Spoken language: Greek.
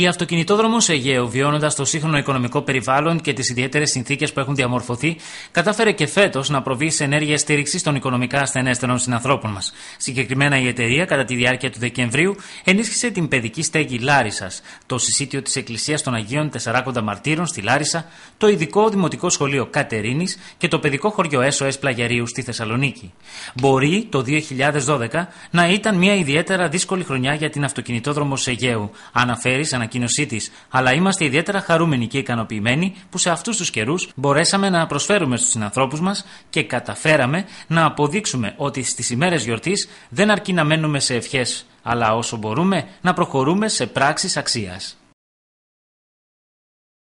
Η αυτοκινητόδρομος Αιγαίου, βιώνοντας το σύγχρονο οικονομικό περιβάλλον και τις ιδιαίτερες συνθήκες που έχουν διαμορφωθεί, κατάφερε και φέτος να προβεί σε ενέργεια στήριξης των οικονομικά ασθενέστερων συνανθρώπων μας. Συγκεκριμένα, η εταιρεία, κατά τη διάρκεια του Δεκεμβρίου, ενίσχυσε την παιδική στέγη Λάρισας, το συσίτιο της Εκκλησίας των Αγίων Τεσσαράκοντα Μαρτύρων στη Λάρισα, το ειδικό δημοτικό σχολείο Κατερίνης και το παιδικό χωριό SOS Πλαγιαρίου στη Θεσσαλονίκη. Μπορεί το 2012 να ήταν μια ιδιαίτερα δύσκολη χρονιά για την αυτοκινητόδρομος Αιγαίου, αναφέρει ανακοίνωσή αλλά είμαστε ιδιαίτερα χαρούμενοι και ικανοποιημένοι που σε αυτούς τους καιρούς μπορέσαμε να προσφέρουμε στους συνανθρώπους μας και καταφέραμε να αποδείξουμε ότι στις ημέρες γιορτής δεν αρκεί να μένουμε σε ευχές, αλλά όσο μπορούμε να προχωρούμε σε πράξεις αξίας.